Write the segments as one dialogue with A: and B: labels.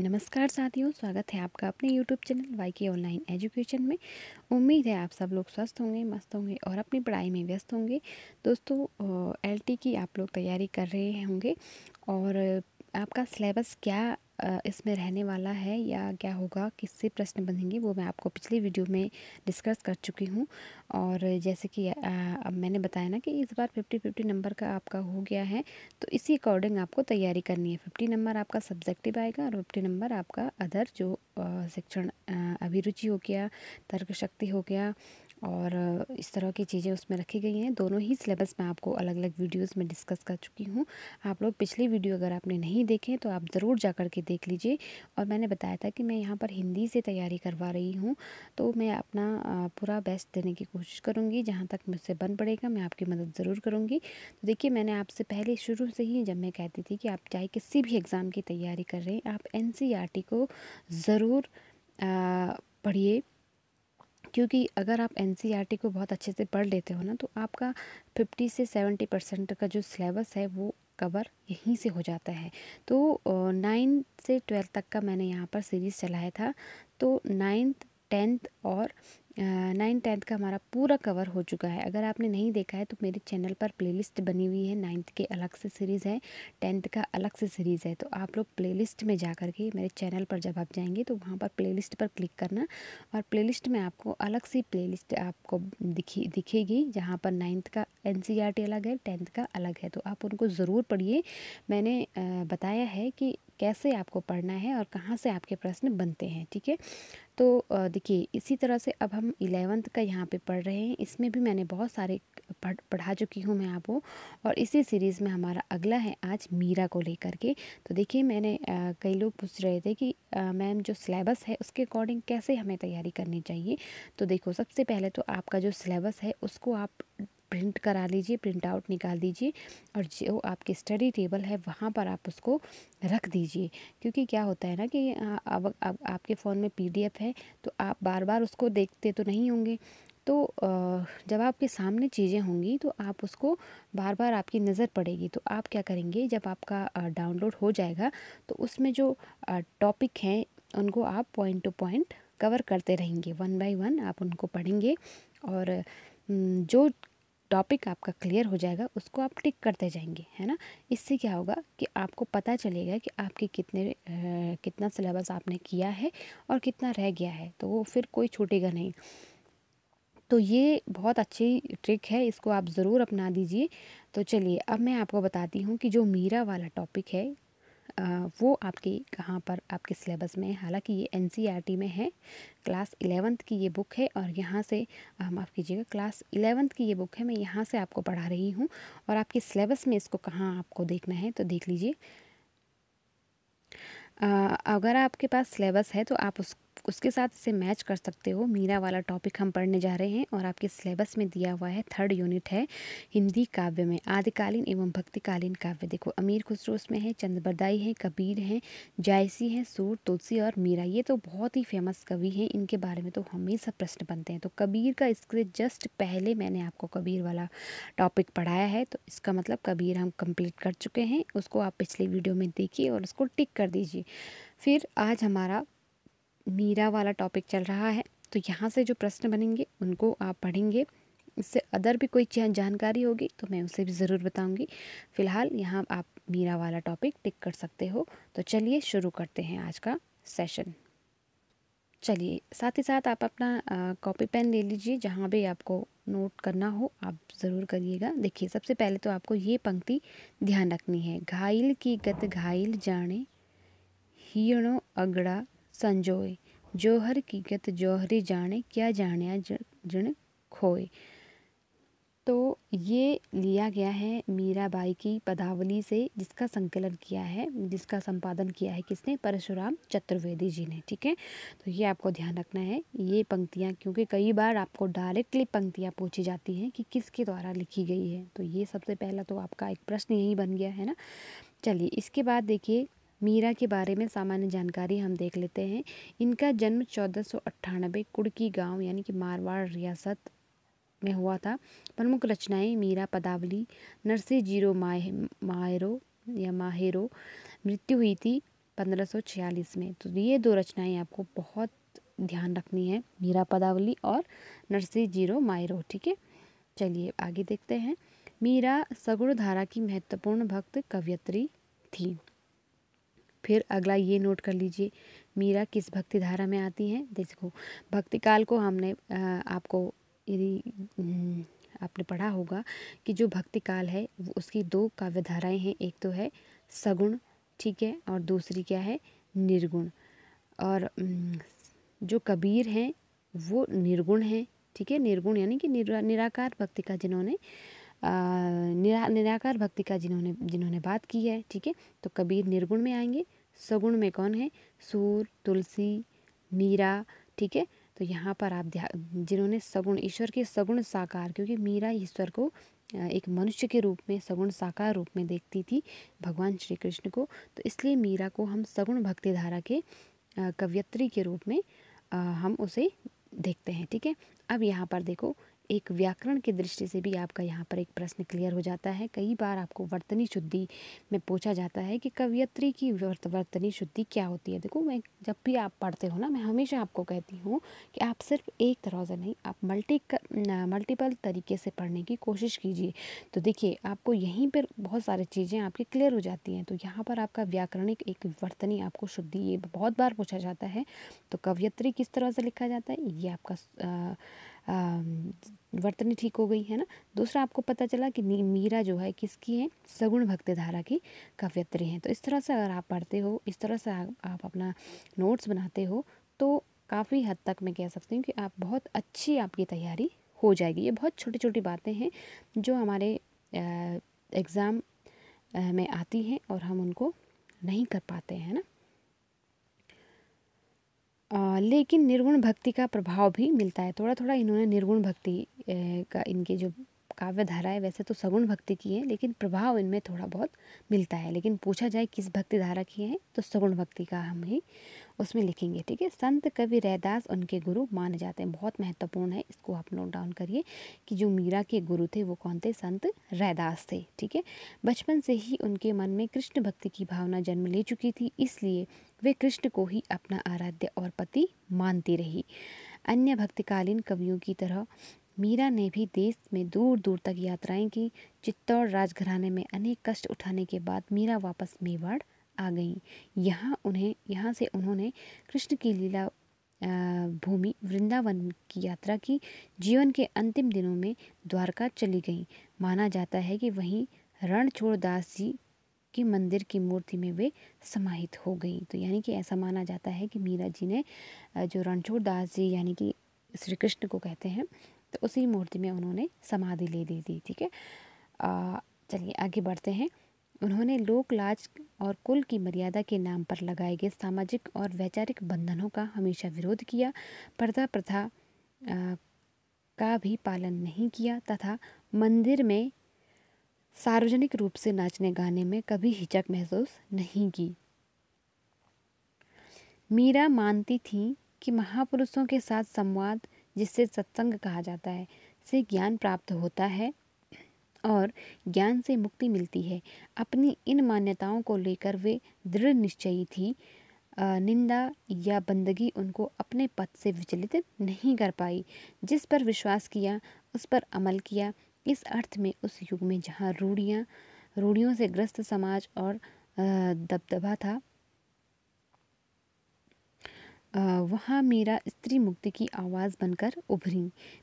A: नमस्कार साथियों स्वागत है आपका अपने YouTube channel Y K online education में उम्मीद है आप सब लोग स्वस्थ होंगे मस्त होंगे और अपनी पढ़ाई में व्यस्त होंगे दोस्तों एलटी की आप लोग तैयारी कर रहे होंगे और आपका सिलेबस क्या इसमें रहने वाला है या क्या होगा किससे प्रश्न बनेंगे वो मैं आपको पिछली वीडियो में डिस्कस कर चुकी हूँ और जैसे कि अब मैंने बताया ना कि इस बार फिफ्टी फिफ्टी नंबर का आपका हो गया है तो इसी अकॉर्डिंग आपको तैयारी करनी है फिफ्टी नंबर आपका सब्जेक्टिव आएगा और फिफ्टी नंबर आपका अदर जो शिक्षण अभिरुचि हो गया तर्क शक्ति हो गया और इस तरह की चीज़ें उसमें रखी गई हैं दोनों ही सिलेबस मैं आपको अलग अलग वीडियोस में डिस्कस कर चुकी हूँ आप लोग पिछली वीडियो अगर आपने नहीं देखें तो आप ज़रूर जा कर के देख लीजिए और मैंने बताया था कि मैं यहाँ पर हिंदी से तैयारी करवा रही हूँ तो मैं अपना पूरा बेस्ट देने की कोशिश करूँगी जहाँ तक मुझसे बन पड़ेगा मैं आपकी मदद ज़रूर करूँगी तो देखिए मैंने आपसे पहले शुरू से ही जब मैं कहती थी कि आप चाहे किसी भी एग्ज़ाम की तैयारी कर रहे हैं आप एन e को ज़रूर पढ़िए क्योंकि अगर आप एन e को बहुत अच्छे से पढ़ लेते हो ना तो आपका फिफ्टी से सेवेंटी परसेंट का जो सिलेबस है वो कवर यहीं से हो जाता है तो नाइन्थ से ट्वेल्थ तक का मैंने यहाँ पर सीरीज़ चलाया था तो नाइन्थ टेंथ और नाइन टेंथ का हमारा पूरा कवर हो चुका है अगर आपने नहीं देखा है तो मेरे चैनल पर प्लेलिस्ट बनी हुई है नाइन्थ के अलग से सीरीज़ है टेंथ का अलग से सीरीज़ है तो आप लोग प्लेलिस्ट में जा कर के मेरे चैनल पर जब आप जाएंगे तो वहाँ पर प्लेलिस्ट पर क्लिक करना और प्लेलिस्ट में आपको अलग सी प्ले आपको दिखी दिखेगी जहाँ पर नाइन्थ का एन अलग है टेंथ का अलग है तो आप उनको ज़रूर पढ़िए मैंने बताया है कि कैसे आपको पढ़ना है और कहाँ से आपके प्रश्न बनते हैं ठीक है तो देखिए इसी तरह से अब हम इलेवंथ का यहाँ पे पढ़ रहे हैं इसमें भी मैंने बहुत सारे पढ़ पढ़ा चुकी हूँ मैं आपको और इसी सीरीज़ में हमारा अगला है आज मीरा को लेकर के तो देखिए मैंने आ, कई लोग पूछ रहे थे कि मैम जो सिलेबस है उसके अकॉर्डिंग कैसे हमें तैयारी करनी चाहिए तो देखो सबसे पहले तो आपका जो सिलेबस है उसको आप प्रिंट करा लीजिए प्रिंट आउट निकाल दीजिए और जो आपकी स्टडी टेबल है वहाँ पर आप उसको रख दीजिए क्योंकि क्या होता है ना कि अब आपके फ़ोन में पीडीएफ है तो आप बार बार उसको देखते तो नहीं होंगे तो जब आपके सामने चीज़ें होंगी तो आप उसको बार बार आपकी नज़र पड़ेगी तो आप क्या करेंगे जब आपका डाउनलोड हो जाएगा तो उसमें जो टॉपिक हैं उनको आप पॉइंट टू पॉइंट कवर करते रहेंगे वन बाय वन आप उनको पढ़ेंगे और जो टॉपिक आपका क्लियर हो जाएगा उसको आप टिक करते जाएंगे है ना इससे क्या होगा कि आपको पता चलेगा कि आपके कितने आ, कितना सिलेबस आपने किया है और कितना रह गया है तो वो फिर कोई छूटेगा नहीं तो ये बहुत अच्छी ट्रिक है इसको आप ज़रूर अपना दीजिए तो चलिए अब मैं आपको बताती हूँ कि जो मीरा वाला टॉपिक है वो आपकी कहाँ पर आपके सिलेबस में है हालांकि ये एन e में है क्लास इलेवंथ की ये बुक है और यहाँ से माफ़ कीजिएगा क्लास इलेवंथ की ये बुक है मैं यहाँ से आपको पढ़ा रही हूँ और आपके सिलेबस में इसको कहाँ आपको देखना है तो देख लीजिए अगर आपके पास सिलेबस है तो आप उस उसके साथ इसे मैच कर सकते हो मीरा वाला टॉपिक हम पढ़ने जा रहे हैं और आपके सिलेबस में दिया हुआ है थर्ड यूनिट है हिंदी काव्य में आदिकालीन एवं भक्तिकालीन काव्य देखो अमीर खुसरो उसमें है चंद्रबरदाई है कबीर हैं जायसी हैं सूर तुलसी और मीरा ये तो बहुत ही फेमस कवि हैं इनके बारे में तो हमेशा प्रश्न बनते हैं तो कबीर का इसके जस्ट पहले मैंने आपको कबीर वाला टॉपिक पढ़ाया है तो इसका मतलब कबीर हम कंप्लीट कर चुके हैं उसको आप पिछले वीडियो में देखिए और उसको टिक कर दीजिए फिर आज हमारा मीरा वाला टॉपिक चल रहा है तो यहाँ से जो प्रश्न बनेंगे उनको आप पढ़ेंगे इससे अदर भी कोई जानकारी होगी तो मैं उसे भी ज़रूर बताऊंगी फ़िलहाल यहाँ आप मीरा वाला टॉपिक टिक कर सकते हो तो चलिए शुरू करते हैं आज का सेशन चलिए साथ ही साथ आप अपना कॉपी पेन ले लीजिए जहाँ भी आपको नोट करना हो आप ज़रूर करिएगा देखिए सबसे पहले तो आपको ये पंक्ति ध्यान रखनी है घायल की गत घायल जाने हीणों अगड़ा संजोए जोहर गत जौहरी जाने क्या जाने जन खोए तो ये लिया गया है मीराबाई की पदावली से जिसका संकलन किया है जिसका संपादन किया है किसने परशुराम चतुर्वेदी जी ने ठीक है तो ये आपको ध्यान रखना है ये पंक्तियाँ क्योंकि कई बार आपको डायरेक्टली पंक्तियाँ पूछी जाती हैं कि किसके द्वारा लिखी गई है तो ये सबसे पहला तो आपका एक प्रश्न यही बन गया है ना चलिए इसके बाद देखिए मीरा के बारे में सामान्य जानकारी हम देख लेते हैं इनका जन्म चौदह सौ अट्ठानबे कुड़की गांव यानी कि मारवाड़ रियासत में हुआ था प्रमुख रचनाएं मीरा पदावली नरसी जीरो माह माहरो या माहेरो मृत्यु हुई थी पंद्रह सौ छियालीस में तो ये दो रचनाएं आपको बहुत ध्यान रखनी है मीरा पदावली और नरसी जीरो मायरो ठीक है चलिए आगे देखते हैं मीरा सगुण धारा की महत्वपूर्ण भक्त कवयत्री थी फिर अगला ये नोट कर लीजिए मीरा किस भक्ति धारा में आती हैं देखो भक्ति काल को हमने आपको यदि हम्म, आपने पढ़ा होगा कि जो भक्ति काल है उसकी दो काव्य धाराएँ हैं एक तो है सगुण ठीक है और दूसरी क्या है निर्गुण और हम्म, जो कबीर हैं वो निर्गुण हैं ठीक है निर्गुण यानी कि निरा निराकार भक्ति का जिन्होंने निरा निराकार भक्ति का जिन्होंने जिन्होंने बात की है ठीक है तो कबीर निर्गुण में आएंगे सगुण में कौन है सूर तुलसी मीरा ठीक है तो यहाँ पर आप ध्यान जिन्होंने सगुण ईश्वर के सगुण साकार क्योंकि मीरा ईश्वर को एक मनुष्य के रूप में सगुण साकार रूप में देखती थी भगवान श्री कृष्ण को तो इसलिए मीरा को हम सगुण भक्ति धारा के कवयत्री के रूप में हम उसे देखते हैं ठीक है अब यहाँ पर देखो एक व्याकरण की दृष्टि से भी आपका यहाँ पर एक प्रश्न क्लियर हो जाता है कई बार आपको वर्तनी शुद्धि में पूछा जाता है कि कवियत्री की वर्त वर्तनी शुद्धि क्या होती है देखो मैं जब भी आप पढ़ते हो ना मैं हमेशा आपको कहती हूँ कि आप सिर्फ एक तरह से नहीं आप मल्टी मल्टीपल तरीके से पढ़ने की कोशिश कीजिए तो देखिए आपको यहीं पर बहुत सारी चीज़ें आपकी क्लियर हो जाती हैं तो यहाँ पर आपका व्याकरणिक एक वर्तनी आपको शुद्धि ये बहुत बार पूछा जाता है तो कवियत्री किस तरह से लिखा जाता है ये आपका आ, वर्तनी ठीक हो गई है ना दूसरा आपको पता चला कि मीरा जो है किसकी है सगुण भक्ति धारा की कवयत्री हैं तो इस तरह से अगर आप पढ़ते हो इस तरह से आप अपना नोट्स बनाते हो तो काफ़ी हद तक मैं कह सकती हूँ कि आप बहुत अच्छी आपकी तैयारी हो जाएगी ये बहुत छोटी छोटी बातें हैं जो हमारे एग्ज़ाम में आती हैं और हम उनको नहीं कर पाते हैं ना लेकिन निर्गुण भक्ति का प्रभाव भी मिलता है थोड़ा थोड़ा इन्होंने निर्गुण भक्ति का इनके जो काव्य धारा है वैसे तो सगुण भक्ति की है लेकिन प्रभाव इनमें थोड़ा बहुत मिलता है लेकिन पूछा जाए किस भक्ति धारा की है तो सगुण भक्ति का हम ही उसमें लिखेंगे ठीक है संत कवि रैदास उनके गुरु माने जाते हैं बहुत महत्वपूर्ण है इसको आप नोट डाउन करिए कि जो मीरा के गुरु थे वो कौन थे संत रैदास थे ठीक है बचपन से ही उनके मन में कृष्ण भक्ति की भावना जन्म ले चुकी थी इसलिए वे कृष्ण को ही अपना आराध्य और पति मानती रही अन्य भक्तिकालीन कवियों की तरह मीरा ने भी देश में दूर दूर तक यात्राएं की चित्तौड़ राजघराने में अनेक कष्ट उठाने के बाद मीरा वापस मेवाड़ आ गईं यहाँ उन्हें यहाँ से उन्होंने कृष्ण की लीला भूमि वृंदावन की यात्रा की जीवन के अंतिम दिनों में द्वारका चली गईं माना जाता है कि वहीं रणछोड़दास जी के मंदिर की मूर्ति में वे समाहित हो गई तो यानी कि ऐसा माना जाता है कि मीरा जी ने जो रणछोड़दास जी यानी कि श्री कृष्ण को कहते हैं तो उसी मूर्ति में उन्होंने समाधि ले दी थी ठीक है चलिए आगे बढ़ते हैं उन्होंने लोक लाज और कुल की मर्यादा के नाम पर लगाए गए सामाजिक और वैचारिक बंधनों का हमेशा विरोध किया पर्दा प्रथा का भी पालन नहीं किया तथा मंदिर में सार्वजनिक रूप से नाचने गाने में कभी हिचक महसूस नहीं की मीरा मानती थी कि महापुरुषों के साथ संवाद जिससे सत्संग कहा जाता है से ज्ञान प्राप्त होता है और ज्ञान से मुक्ति मिलती है अपनी इन मान्यताओं को लेकर वे दृढ़ निश्चयी थी निंदा या बंदगी उनको अपने पद से विचलित नहीं कर पाई जिस पर विश्वास किया उस पर अमल किया इस अर्थ में उस युग में जहाँ रूढ़ियाँ रूढ़ियों से ग्रस्त समाज और दबदबा था वहाँ मीरा स्त्री मुक्ति की आवाज़ बनकर उभरी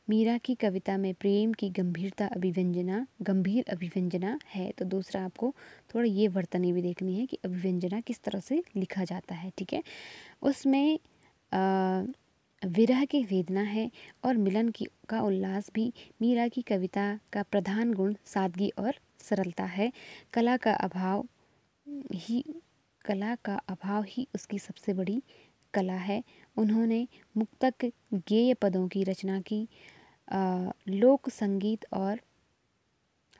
A: मीरा की कविता में प्रेम की गंभीरता अभिव्यंजना गंभीर अभिव्यंजना है तो दूसरा आपको थोड़ा ये वर्तनी भी देखनी है कि अभिव्यंजना किस तरह से लिखा जाता है ठीक है उसमें विरह की वेदना है और मिलन की का उल्लास भी मीरा की कविता का प्रधान गुण सादगी और सरलता है कला का अभाव ही कला का अभाव ही उसकी सबसे बड़ी कला है उन्होंने मुक्तक गेय पदों की रचना की लोक संगीत और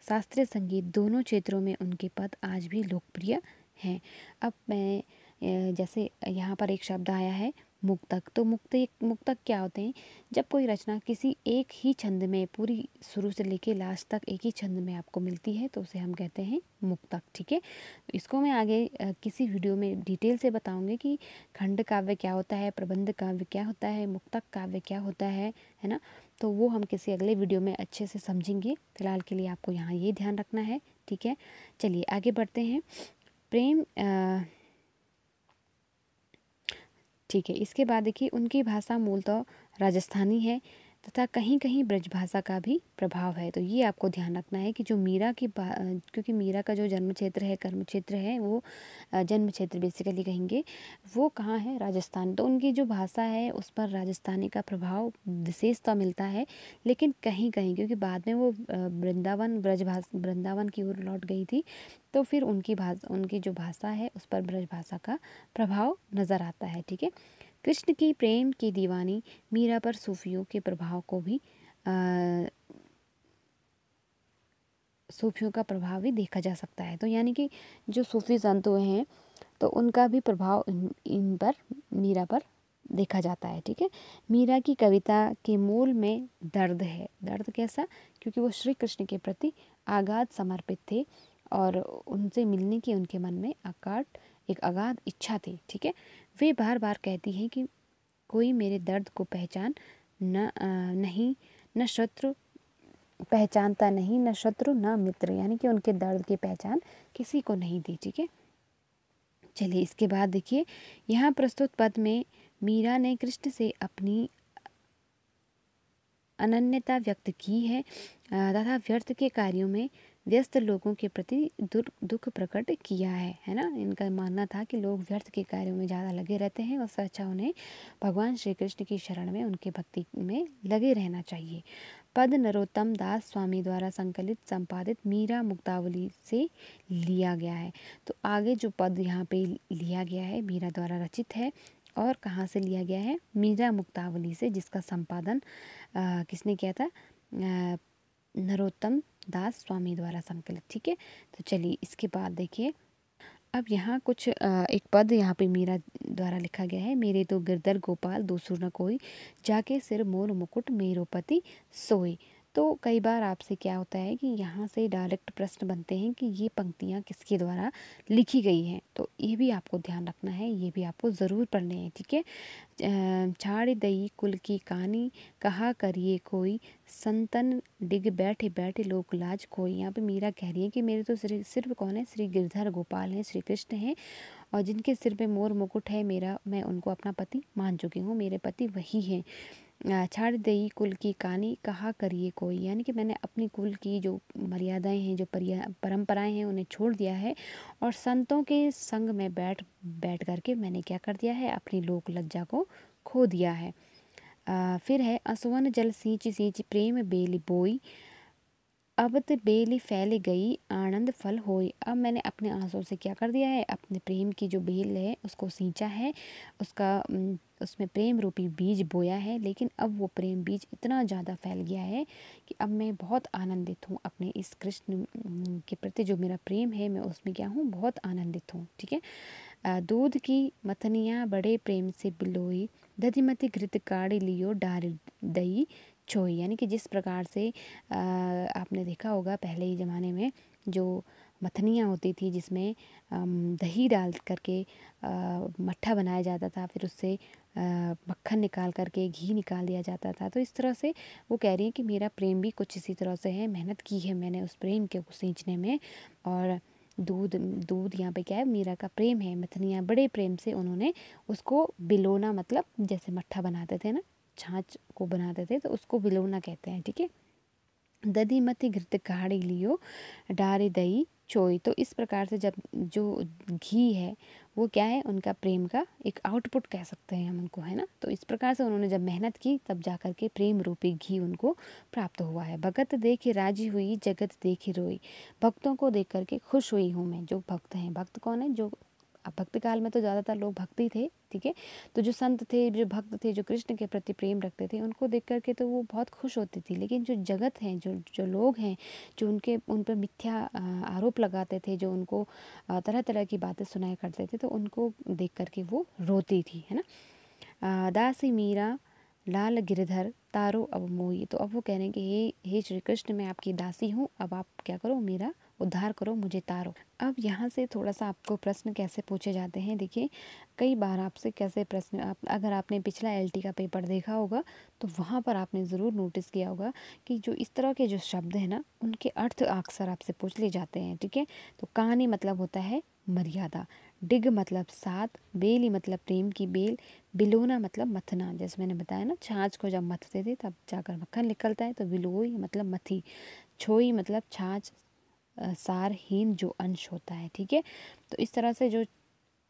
A: शास्त्रीय संगीत दोनों क्षेत्रों में उनके पद आज भी लोकप्रिय हैं अब मैं जैसे यहाँ पर एक शब्द आया है मुक्तक तो मुक्त मुक्तक क्या होते हैं जब कोई रचना किसी एक ही छंद में पूरी शुरू से लेके लास्ट तक एक ही छंद में आपको मिलती है तो उसे हम कहते हैं मुक्तक ठीक है इसको मैं आगे किसी वीडियो में डिटेल से बताऊंगी कि खंड काव्य क्या होता है प्रबंध काव्य क्या होता है मुक्तक काव्य क्या होता है है ना तो वो हम किसी अगले वीडियो में अच्छे से समझेंगे फिलहाल के लिए आपको यहाँ ये ध्यान रखना है ठीक है चलिए आगे बढ़ते हैं प्रेम आ, ठीक है इसके बाद देखिए उनकी भाषा मूलतः राजस्थानी है तथा कहीं कहीं ब्रजभाषा का भी प्रभाव है तो ये आपको ध्यान रखना है कि जो मीरा की क्योंकि मीरा का जो जन्म क्षेत्र है कर्म क्षेत्र है वो जन्म क्षेत्र बेसिकली कहेंगे वो कहाँ है राजस्थान तो उनकी जो भाषा है उस पर राजस्थानी का प्रभाव विशेष तो मिलता है लेकिन कहीं कहीं क्योंकि बाद में वो वृंदावन ब्रजभाषा वृंदावन की ओर लौट गई थी तो फिर उनकी भाषा उनकी जो भाषा है उस पर ब्रजभाषा का प्रभाव नज़र आता है ठीक है कृष्ण की प्रेम की दीवानी मीरा पर सूफियों के प्रभाव को भी सूफियों का प्रभाव भी देखा जा सकता है तो यानी कि जो सूफी संत हुए हैं तो उनका भी प्रभाव इन, इन पर मीरा पर देखा जाता है ठीक है मीरा की कविता के मूल में दर्द है दर्द कैसा क्योंकि वो श्री कृष्ण के प्रति आगाध समर्पित थे और उनसे मिलने की उनके मन में आकाट एक अगाध इच्छा थी ठीक है वे बार बार कहती हैं कि कोई मेरे दर्द को पहचान न नहीं न शत्रु पहचानता नहीं न शत्रु न मित्र यानी कि उनके दर्द की पहचान किसी को नहीं थी ठीक है चलिए इसके बाद देखिए यहाँ प्रस्तुत पद में मीरा ने कृष्ण से अपनी अनन्यता व्यक्त की है तथा व्यर्थ के कार्यों में व्यस्त लोगों के प्रति दुख प्रकट किया है है ना इनका मानना था कि लोग व्यर्थ के कार्यों में ज़्यादा लगे रहते हैं और सच्चा उन्हें भगवान श्री कृष्ण की शरण में उनके भक्ति में लगे रहना चाहिए पद नरोत्तम दास स्वामी द्वारा संकलित संपादित मीरा मुक्तावली से लिया गया है तो आगे जो पद यहाँ पे लिया गया है मीरा द्वारा रचित है और कहाँ से लिया गया है मीरा मुक्तावली से जिसका संपादन आ, किसने किया था आ, नरोत्तम दास स्वामी द्वारा संकलित ठीक है तो चलिए इसके बाद देखिए अब यहाँ कुछ एक पद यहाँ पे मीरा द्वारा लिखा गया है मेरे तो गिरधर गोपाल दूसुर न कोई जाके सिर मोर मुकुट मेरोपति सोई तो कई बार आपसे क्या होता है कि यहाँ से डायरेक्ट प्रश्न बनते हैं कि ये पंक्तियाँ किसके द्वारा लिखी गई हैं तो ये भी आपको ध्यान रखना है ये भी आपको ज़रूर पढ़ने हैं ठीक है छाड़ दई कुल की कहानी कहा करिए कोई संतन डिग बैठे बैठे लाज कोई यहाँ पे मीरा कह रही है कि मेरे तो सिर्फ सिर्फ कौन है श्री गिरधर गोपाल हैं श्री कृष्ण हैं और जिनके सिर पे मोर मुकुट है मेरा मैं उनको अपना पति मान चुकी हूँ मेरे पति वही हैं छाड़ दई कुल की कहानी कहा करिए कोई यानी कि मैंने अपनी कुल की जो मर्यादाएं हैं जो परंपराएं हैं उन्हें छोड़ दिया है और संतों के संग में बैठ बैठ करके मैंने क्या कर दिया है अपनी लोक लज्जा को खो दिया है आ, फिर है असुवन जल सींच सींच प्रेम बेल बोई अब तो बेली फैल गई आनंद फल होए अब मैंने अपने आंसू से क्या कर दिया है अपने प्रेम की जो बेल है उसको सींचा है उसका उसमें प्रेम रूपी बीज बोया है लेकिन अब वो प्रेम बीज इतना ज़्यादा फैल गया है कि अब मैं बहुत आनंदित हूँ अपने इस कृष्ण के प्रति जो मेरा प्रेम है मैं उसमें क्या हूँ बहुत आनंदित हूँ ठीक है दूध की मथनियाँ बड़े प्रेम से बिलोई दधिमति घृत काढ़ लियो डार दई छोई यानी कि जिस प्रकार से आपने देखा होगा पहले ही ज़माने में जो मथनियाँ होती थी जिसमें दही डाल करके मट्ठा बनाया जाता था फिर उससे मक्खन निकाल करके घी निकाल दिया जाता था तो इस तरह से वो कह रही हैं कि मेरा प्रेम भी कुछ इसी तरह से है मेहनत की है मैंने उस प्रेम के सींचने में और दूध दूध यहाँ पे क्या है मीरा का प्रेम है मथनियाँ बड़े प्रेम से उन्होंने उसको बिलोना मतलब जैसे मट्ठा बनाते थे ना छाछ को बनाते थे तो उसको बिलोना कहते हैं ठीक है दधी मत घृत गाढ़ी लियो डारे दही चोई तो इस प्रकार से जब जो घी है वो क्या है उनका प्रेम का एक आउटपुट कह सकते हैं हम उनको है ना तो इस प्रकार से उन्होंने जब मेहनत की तब जा कर के प्रेम रूपी घी उनको प्राप्त हुआ है भगत देख राजी हुई जगत देखे रोई भक्तों को देख करके खुश हुई हूँ मैं जो भक्त हैं भक्त कौन है जो अब भक्ति काल में तो ज़्यादातर लोग भक्ति थे ठीक है तो जो संत थे जो भक्त थे जो कृष्ण के प्रति प्रेम रखते थे उनको देख करके तो वो बहुत खुश होती थी लेकिन जो जगत हैं जो जो लोग हैं जो उनके उन पर मिथ्या आरोप लगाते थे जो उनको तरह तरह की बातें सुनाया करते थे तो उनको देख करके वो रोती थी है ना दासी मीरा लाल गिरधर तारो अब मोई तो अब वो कह रहे हैं कि हे हे श्री कृष्ण मैं आपकी दासी हूँ अब आप क्या करो मेरा उद्धार करो मुझे तारो अब यहाँ से थोड़ा सा आपको प्रश्न कैसे पूछे जाते हैं देखिए कई बार आपसे कैसे प्रश्न आप अगर आपने पिछला एलटी का पेपर देखा होगा तो वहाँ पर आपने ज़रूर नोटिस किया होगा कि जो इस तरह के जो शब्द हैं ना उनके अर्थ अक्सर आपसे पूछ लिए जाते हैं ठीक है तो कहानी मतलब होता है मर्यादा डिग मतलब साथ बेली मतलब प्रेम की बेल बिलोना मतलब मथना जैसे मैंने बताया ना छाछ को जब मथते थे तब जाकर मक्खन निकलता है तो बिलोई मतलब मथी छोई मतलब छाछ सारहीन जो अंश होता है ठीक है तो इस तरह से जो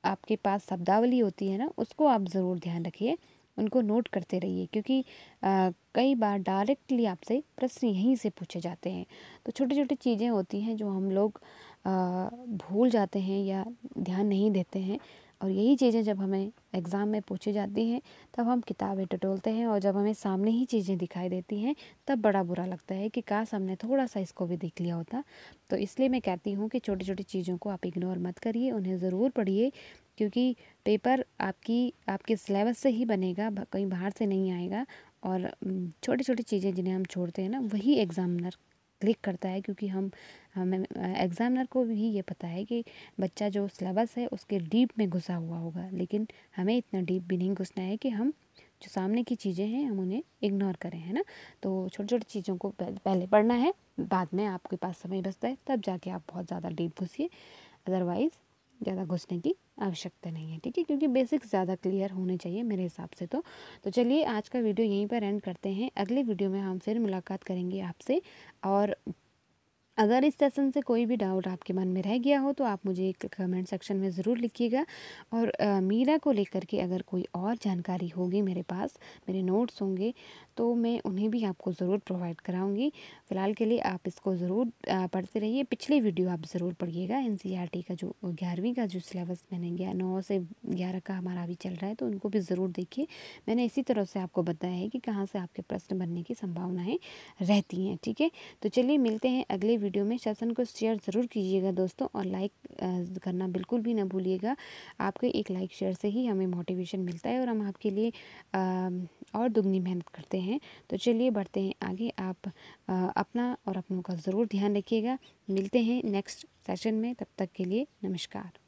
A: आपके पास शब्दावली होती है ना उसको आप ज़रूर ध्यान रखिए उनको नोट करते रहिए क्योंकि आ, कई बार डायरेक्टली आपसे प्रश्न यहीं से पूछे जाते हैं तो छोटी छोटी चीज़ें होती हैं जो हम लोग आ, भूल जाते हैं या ध्यान नहीं देते हैं और यही चीज़ें जब हमें एग्ज़ाम में पूछी जाती हैं तब हम किताबें टटोलते हैं और जब हमें सामने ही चीज़ें दिखाई देती हैं तब बड़ा बुरा लगता है कि काश हमने थोड़ा सा इसको भी देख लिया होता तो इसलिए मैं कहती हूँ कि छोटी छोटी चीज़ों को आप इग्नोर मत करिए उन्हें ज़रूर पढ़िए क्योंकि पेपर आपकी आपके सिलेबस से ही बनेगा कहीं बाहर से नहीं आएगा और छोटी छोटी चीज़ें जिन्हें हम छोड़ते हैं ना वही एग्ज़ामिनर क्लिक करता है क्योंकि हम हमें हाँ, एग्ज़ामिनर को भी ये पता है कि बच्चा जो सिलेबस है उसके डीप में घुसा हुआ होगा लेकिन हमें इतना डीप भी नहीं घुसना है कि हम जो सामने की चीज़ें हैं हम उन्हें इग्नोर करें है ना तो छोटी छोटी चीज़ों को पहले पढ़ना है बाद में आपके पास समय बचता है तब जाके आप बहुत ज़्यादा डीप घुसिए अदरवाइज़ ज़्यादा घुसने की आवश्यकता नहीं है ठीक है क्योंकि बेसिक्स ज़्यादा क्लियर होने चाहिए मेरे हिसाब से तो तो चलिए आज का वीडियो यहीं पर एंड करते हैं अगले वीडियो में हम फिर मुलाकात करेंगे आपसे और अगर इस सेशन से कोई भी डाउट आपके मन में रह गया हो तो आप मुझे एक कमेंट सेक्शन में ज़रूर लिखिएगा और आ, मीरा को लेकर के अगर कोई और जानकारी होगी मेरे पास मेरे नोट्स होंगे तो मैं उन्हें भी आपको ज़रूर प्रोवाइड कराऊँगी फ़िलहाल के लिए आप इसको ज़रूर पढ़ते रहिए पिछले वीडियो आप ज़रूर पढ़िएगा एन e का जो ग्यारहवीं का जो सिलेबस मैंने नौ से ग्यारह का हमारा अभी चल रहा है तो उनको भी ज़रूर देखिए मैंने इसी तरह से आपको बताया है कि कहाँ से आपके प्रश्न बनने की संभावनाएँ रहती हैं ठीक है तो चलिए मिलते हैं अगले वीडियो में शासन को शेयर ज़रूर कीजिएगा दोस्तों और लाइक करना बिल्कुल भी ना भूलिएगा आपके एक लाइक शेयर से ही हमें मोटिवेशन मिलता है और हम आपके लिए और दुगनी मेहनत करते हैं हैं तो चलिए बढ़ते हैं आगे आप आ, अपना और अपनों का ज़रूर ध्यान रखिएगा मिलते हैं नेक्स्ट सेशन में तब तक के लिए नमस्कार